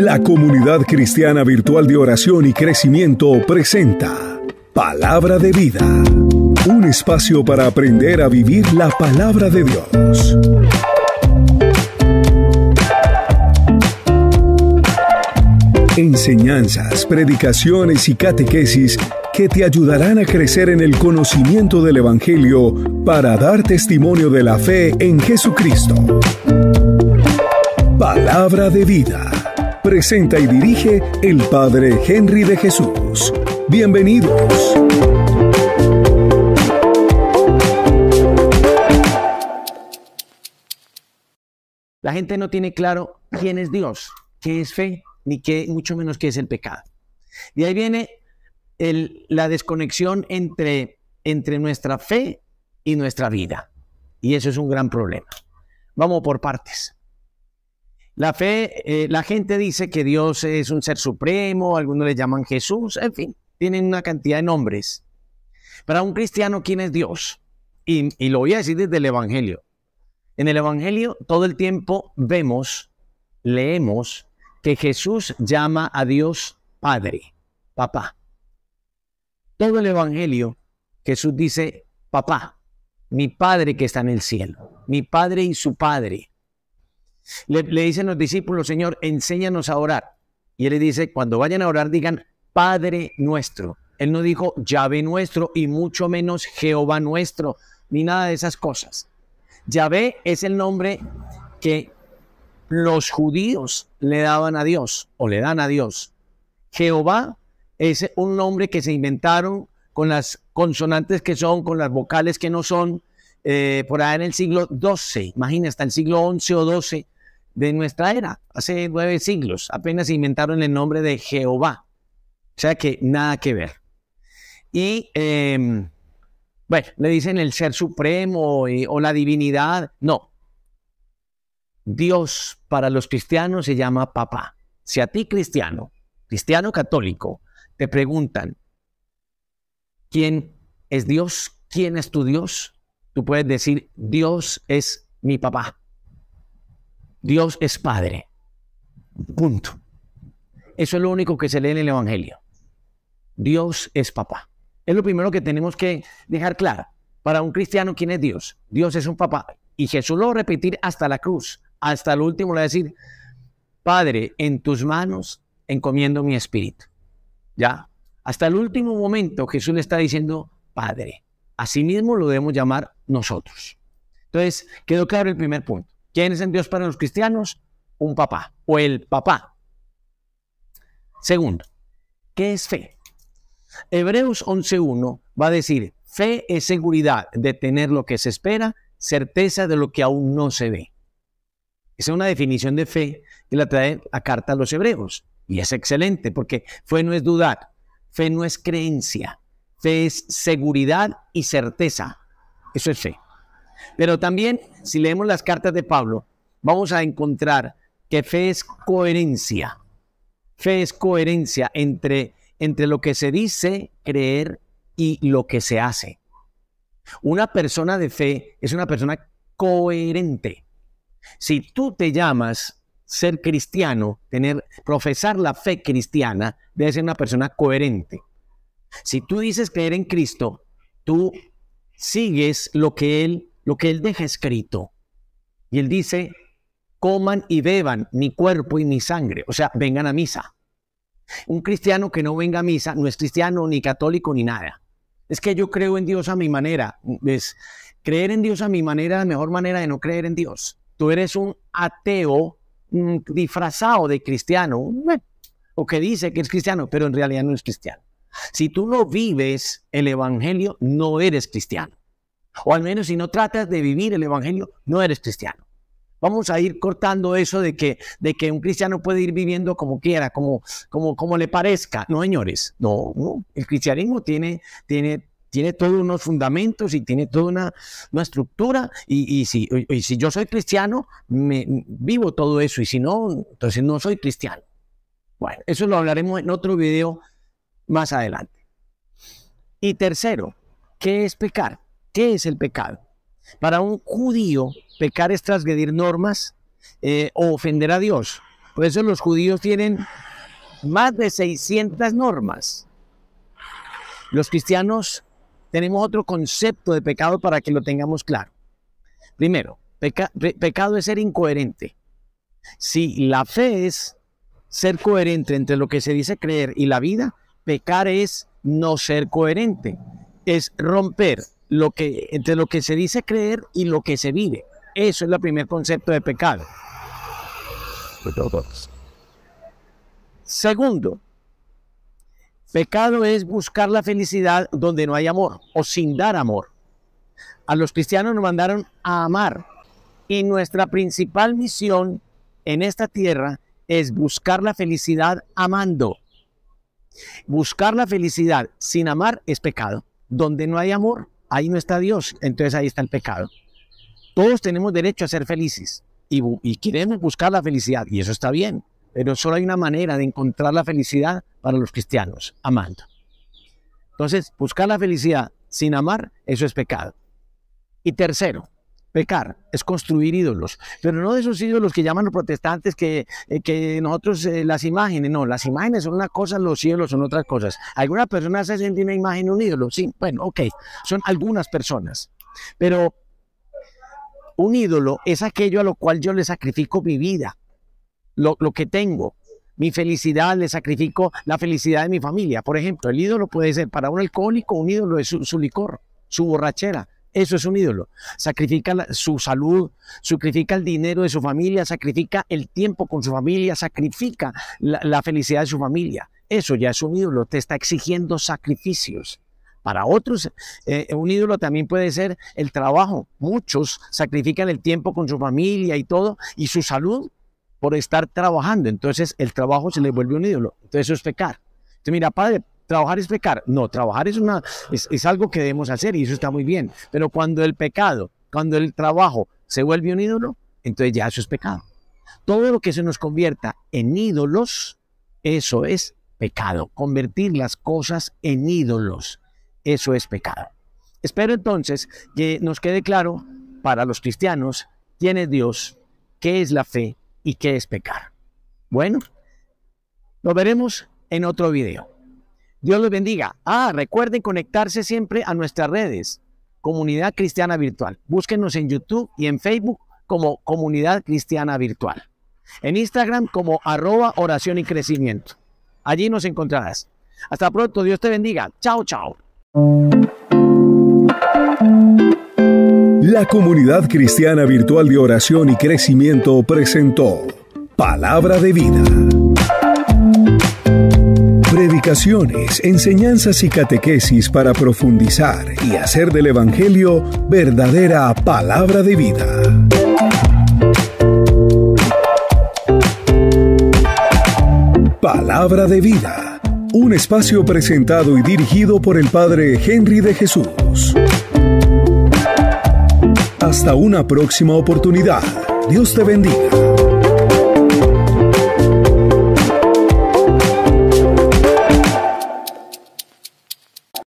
La comunidad cristiana virtual de oración y crecimiento presenta Palabra de vida, un espacio para aprender a vivir la palabra de Dios. Enseñanzas, predicaciones y catequesis que te ayudarán a crecer en el conocimiento del Evangelio para dar testimonio de la fe en Jesucristo. Palabra de vida presenta y dirige el Padre Henry de Jesús. Bienvenidos. La gente no tiene claro quién es Dios, qué es fe, ni qué, mucho menos qué es el pecado. Y ahí viene la desconexión entre, entre nuestra fe y nuestra vida. Y eso es un gran problema. Vamos por partes. La fe, eh, la gente dice que Dios es un ser supremo, algunos le llaman Jesús, en fin, tienen una cantidad de nombres. Para un cristiano, ¿quién es Dios? y lo voy a decir desde el Evangelio. En el Evangelio todo el tiempo vemos, leemos, que Jesús llama a Dios Padre, papá. Todo el Evangelio, Jesús dice, papá, mi Padre que está en el cielo, mi Padre y su Padre. Le, dicen los discípulos, Señor, enséñanos a orar. Y él le dice, cuando vayan a orar, digan, Padre nuestro. Él no dijo Yahvé nuestro y mucho menos Jehová nuestro, ni nada de esas cosas. Yahvé es el nombre que los judíos le daban a Dios o le dan a Dios. Jehová es un nombre que se inventaron con las consonantes que son, con las vocales que no son, eh, por allá en el siglo XII, imagínense, hasta el siglo XI o XII de nuestra era, hace nueve siglos. Apenas inventaron el nombre de Jehová. O sea que nada que ver. Y, em, bueno, le dicen el ser supremo o la divinidad. No. Dios para los cristianos se llama papá. Si a ti cristiano, cristiano católico, te preguntan, ¿quién es Dios? ¿Quién es tu Dios? Tú puedes decir, Dios es mi papá. Dios es Padre. Punto. Eso es lo único que se lee en el Evangelio. Dios es papá. Es lo primero que tenemos que dejar claro. Para un cristiano, ¿quién es Dios? Dios es un papá. Y Jesús lo va a repetir hasta la cruz, hasta el último, le va a decir, Padre, en tus manos encomiendo mi espíritu. ¿Ya? Hasta el último momento Jesús le está diciendo, Padre. mismo lo debemos llamar nosotros. Entonces, quedó claro el primer punto. ¿Quién es en Dios para los cristianos? Un papá o el papá. Segundo, ¿qué es fe? Hebreos 11.1 va a decir, fe es seguridad de tener lo que se espera, certeza de lo que aún no se ve. Esa es una definición de fe que la trae la carta a los hebreos. Y es excelente porque fe no es dudar, fe no es creencia, fe es seguridad y certeza. Eso es fe. Pero también, si leemos las cartas de Pablo, vamos a encontrar que fe es coherencia. Fe es coherencia entre, entre lo que se dice creer y lo que se hace. Una persona de fe es una persona coherente. Si tú te llamas ser cristiano, tener, profesar la fe cristiana, debes ser una persona coherente. Si tú dices creer en Cristo, tú sigues lo que Él lo que Él deja escrito. Y Él dice, coman y beban mi cuerpo y mi sangre, o sea, vengan a misa. Un cristiano que no venga a misa no es cristiano, ni católico, ni nada. Es que yo creo en Dios a mi manera. Es creer en Dios a mi manera es la mejor manera de no creer en Dios. Tú eres un ateo mm, disfrazado de cristiano, o que dice que es cristiano, pero en realidad no es cristiano. Si tú no vives el Evangelio, no eres cristiano. O al menos si no tratas de vivir el Evangelio, no eres cristiano. Vamos a ir cortando eso de que, de que un cristiano puede ir viviendo como quiera, como, como, como le parezca. No, señores, no, El cristianismo tiene, tiene, tiene todos unos fundamentos y tiene toda una, estructura. Y, si, si yo soy cristiano, me, vivo todo eso. Y si no, entonces no soy cristiano. Bueno, eso lo hablaremos en otro video más adelante. Y tercero, ¿qué es pecar? ¿Qué es el pecado? Para un judío, pecar es transgredir normas eh, o ofender a Dios. Por eso los judíos tienen más de 600 normas. Los cristianos tenemos otro concepto de pecado para que lo tengamos claro. Primero, pecado es ser incoherente. Si la fe es ser coherente entre lo que se dice creer y la vida, pecar es no ser coherente, es romper lo que, entre lo que se dice creer y lo que se vive. Eso es el primer concepto de pecado. Pues Segundo, pecado es buscar la felicidad donde no hay amor o sin dar amor. A los cristianos nos mandaron a amar y nuestra principal misión en esta tierra es buscar la felicidad amando. Buscar la felicidad sin amar es pecado. Donde no hay amor, ahí no está Dios, entonces ahí está el pecado. Todos tenemos derecho a ser felices y, queremos buscar la felicidad, y eso está bien, pero solo hay una manera de encontrar la felicidad para los cristianos, amando. Entonces, buscar la felicidad sin amar, eso es pecado. Y tercero, Pecar es construir ídolos, pero no de esos ídolos que llaman los protestantes que, eh, que nosotros eh, las imágenes, no, las imágenes son una cosa, los cielos son otras cosas. Algunas personas se sienten una imagen un ídolo, sí, bueno, ok, son algunas personas, pero un ídolo es aquello a lo cual yo le sacrifico mi vida, lo, que tengo, mi felicidad, le sacrifico la felicidad de mi familia. Por ejemplo, el ídolo puede ser para un alcohólico, un ídolo es su licor, su borrachera, eso es un ídolo. Sacrifica su salud, sacrifica el dinero de su familia, sacrifica el tiempo con su familia, sacrifica la, felicidad de su familia. Eso ya es un ídolo, te está exigiendo sacrificios. Para otros, eh, un ídolo también puede ser el trabajo. Muchos sacrifican el tiempo con su familia y todo, y su salud por estar trabajando. Entonces el trabajo se le vuelve un ídolo. Entonces eso es pecar. Entonces mira, padre, ¿Trabajar es pecar? No, trabajar es, una, es, algo que debemos hacer y eso está muy bien. Pero cuando el pecado, cuando el trabajo se vuelve un ídolo, entonces ya eso es pecado. Todo lo que se nos convierta en ídolos, eso es pecado. Convertir las cosas en ídolos, eso es pecado. Espero entonces que nos quede claro para los cristianos quién es Dios, qué es la fe y qué es pecar. Bueno, lo veremos en otro video. Dios los bendiga. Ah, recuerden conectarse siempre a nuestras redes. Comunidad Cristiana Virtual. Búsquenos en YouTube y en Facebook como Comunidad Cristiana Virtual. En Instagram como arroba oración y crecimiento. Allí nos encontrarás. Hasta pronto, Dios te bendiga. Chao, chao. La comunidad cristiana virtual de oración y crecimiento presentó Palabra de Vida enseñanzas y catequesis para profundizar y hacer del Evangelio verdadera palabra de vida. Palabra de vida, un espacio presentado y dirigido por el Padre Henry de Jesús. Hasta una próxima oportunidad. Dios te bendiga.